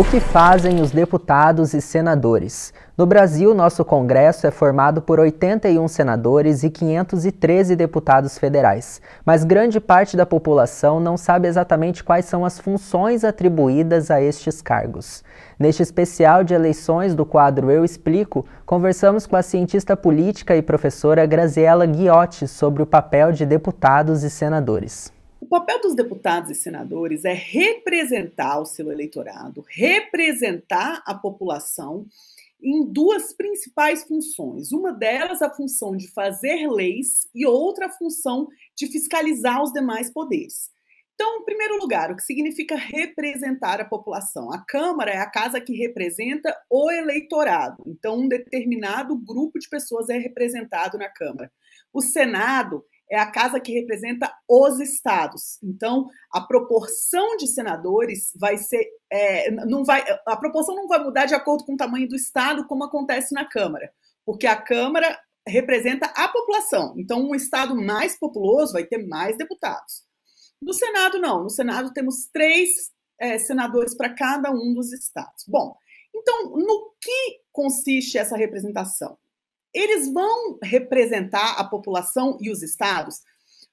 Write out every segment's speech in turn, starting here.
O que fazem os deputados e senadores? No Brasil, nosso Congresso é formado por 81 senadores e 513 deputados federais, mas grande parte da população não sabe exatamente quais são as funções atribuídas a estes cargos. Neste especial de eleições do quadro Eu Explico, conversamos com a cientista política e professora Graziela Guiotti sobre o papel de deputados e senadores. O papel dos deputados e senadores é representar o seu eleitorado, representar a população em duas principais funções. Uma delas, a função de fazer leis, e outra, a função de fiscalizar os demais poderes. Então, em primeiro lugar, o que significa representar a população? A Câmara é a casa que representa o eleitorado. Então, um determinado grupo de pessoas é representado na Câmara. O Senado é a casa que representa os estados. Então, a proporção de senadores vai ser. É, não vai, a proporção não vai mudar de acordo com o tamanho do estado, como acontece na Câmara, porque a Câmara representa a população. Então, um estado mais populoso vai ter mais deputados. No Senado, não. No Senado, temos três é, senadores para cada um dos estados. Bom, então, no que consiste essa representação? eles vão representar a população e os estados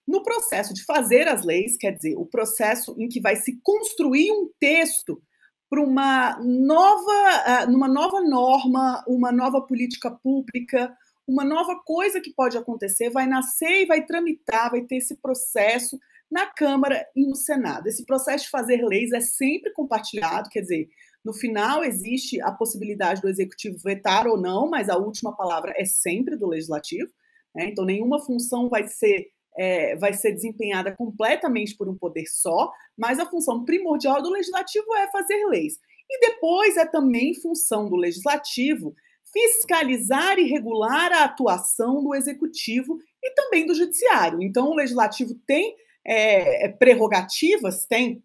no processo de fazer as leis, quer dizer, o processo em que vai se construir um texto para uma nova, ah, numa nova norma, uma nova política pública, uma nova coisa que pode acontecer, vai nascer e vai tramitar, vai ter esse processo na Câmara e no Senado. Esse processo de fazer leis é sempre compartilhado, quer dizer, no final, existe a possibilidade do executivo vetar ou não, mas a última palavra é sempre do legislativo. Né? Então, nenhuma função vai ser, é, vai ser desempenhada completamente por um poder só, mas a função primordial do legislativo é fazer leis. E depois é também função do legislativo fiscalizar e regular a atuação do executivo e também do judiciário. Então, o legislativo tem é, é prerrogativas, tem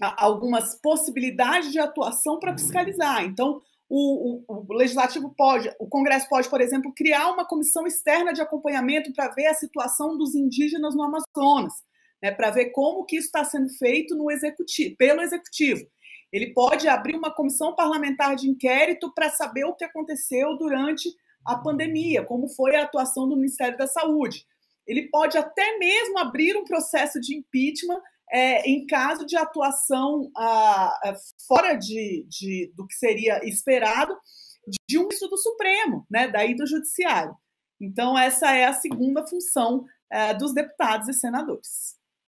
algumas possibilidades de atuação para fiscalizar. Então, o, o, o, legislativo pode, o Congresso pode, por exemplo, criar uma comissão externa de acompanhamento para ver a situação dos indígenas no Amazonas, né, para ver como que isso está sendo feito no executivo, pelo executivo. Ele pode abrir uma comissão parlamentar de inquérito para saber o que aconteceu durante a pandemia, como foi a atuação do Ministério da Saúde. Ele pode até mesmo abrir um processo de impeachment é, em caso de atuação ah, ah, fora de, de, do que seria esperado de um ministro do Supremo, né, daí do Judiciário. Então, essa é a segunda função eh, dos deputados e senadores.